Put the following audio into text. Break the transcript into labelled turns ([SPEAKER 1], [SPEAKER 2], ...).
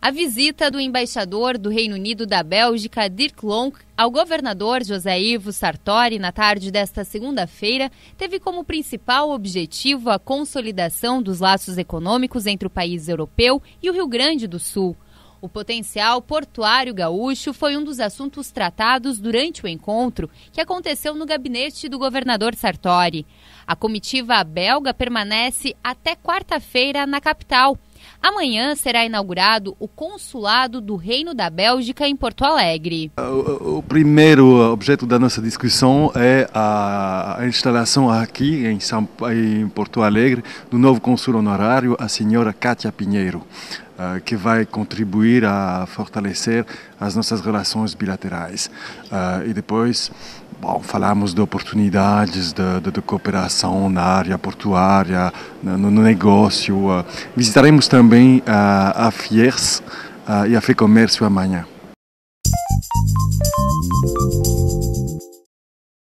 [SPEAKER 1] A visita do embaixador do Reino Unido da Bélgica, Dirk Lonk, ao governador José Ivo Sartori na tarde desta segunda-feira teve como principal objetivo a consolidação dos laços econômicos entre o país europeu e o Rio Grande do Sul. O potencial portuário gaúcho foi um dos assuntos tratados durante o encontro que aconteceu no gabinete do governador Sartori. A comitiva belga permanece até quarta-feira na capital Amanhã será inaugurado o Consulado do Reino da Bélgica em Porto Alegre. Ah, o,
[SPEAKER 2] o primeiro ah, objeto da nossa discussão é a instalação aqui em, São, em Porto Alegre do novo consul honorário, a senhora Cátia Pinheiro ah, que vai contribuir a fortalecer as nossas relações bilaterais. e depois Bom, falamos de oportunidades de, de, de, cooperação na área portuária, no, no negócio. Eh, visitaremos também a, a FIERS eh, e a FEComércio amanhã.